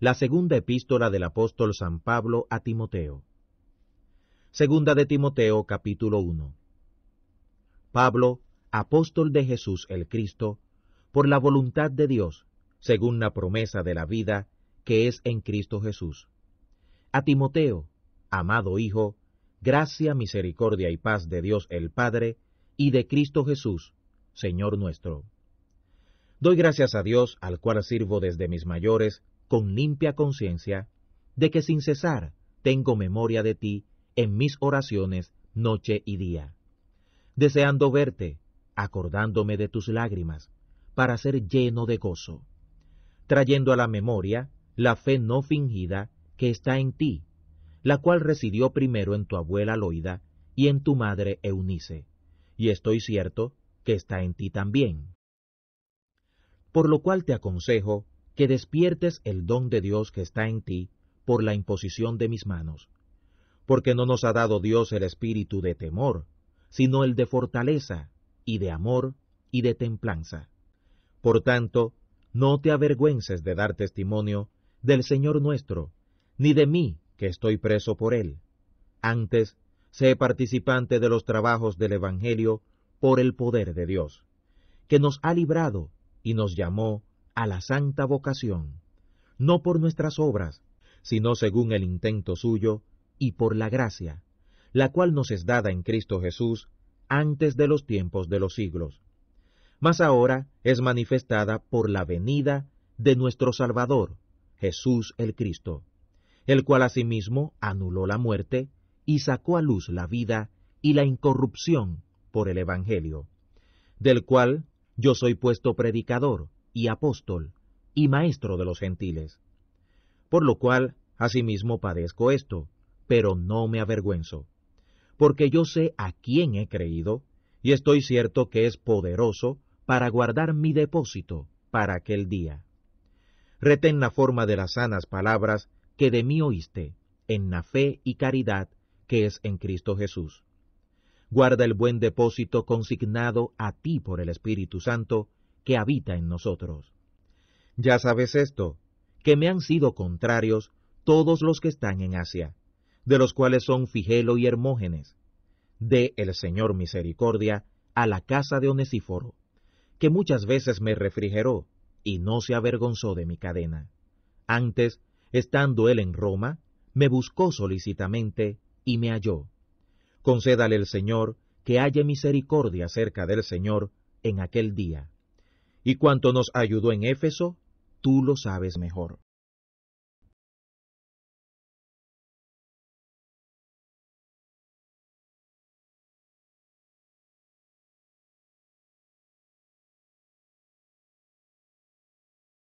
La segunda epístola del apóstol San Pablo a Timoteo. Segunda de Timoteo capítulo 1. Pablo, apóstol de Jesús el Cristo, por la voluntad de Dios, según la promesa de la vida que es en Cristo Jesús. A Timoteo, amado Hijo, gracia, misericordia y paz de Dios el Padre y de Cristo Jesús, Señor nuestro. Doy gracias a Dios, al cual sirvo desde mis mayores, con limpia conciencia, de que sin cesar tengo memoria de ti en mis oraciones noche y día, deseando verte, acordándome de tus lágrimas, para ser lleno de gozo, trayendo a la memoria la fe no fingida que está en ti, la cual residió primero en tu abuela Loida y en tu madre Eunice, y estoy cierto que está en ti también por lo cual te aconsejo que despiertes el don de Dios que está en ti por la imposición de mis manos. Porque no nos ha dado Dios el espíritu de temor, sino el de fortaleza, y de amor, y de templanza. Por tanto, no te avergüences de dar testimonio del Señor nuestro, ni de mí, que estoy preso por él. Antes, sé participante de los trabajos del Evangelio por el poder de Dios, que nos ha librado y nos llamó a la santa vocación, no por nuestras obras, sino según el intento suyo y por la gracia, la cual nos es dada en Cristo Jesús antes de los tiempos de los siglos. Mas ahora es manifestada por la venida de nuestro Salvador, Jesús el Cristo, el cual asimismo anuló la muerte y sacó a luz la vida y la incorrupción por el Evangelio, del cual yo soy puesto predicador y apóstol y maestro de los gentiles. Por lo cual, asimismo padezco esto, pero no me avergüenzo, porque yo sé a quién he creído, y estoy cierto que es poderoso para guardar mi depósito para aquel día. Retén la forma de las sanas palabras que de mí oíste, en la fe y caridad que es en Cristo Jesús guarda el buen depósito consignado a ti por el Espíritu Santo que habita en nosotros. Ya sabes esto, que me han sido contrarios todos los que están en Asia, de los cuales son Figelo y Hermógenes, de el Señor misericordia a la casa de Onesíforo, que muchas veces me refrigeró y no se avergonzó de mi cadena. Antes, estando él en Roma, me buscó solícitamente y me halló Concédale el Señor que haya misericordia cerca del Señor en aquel día. Y cuanto nos ayudó en Éfeso, tú lo sabes mejor.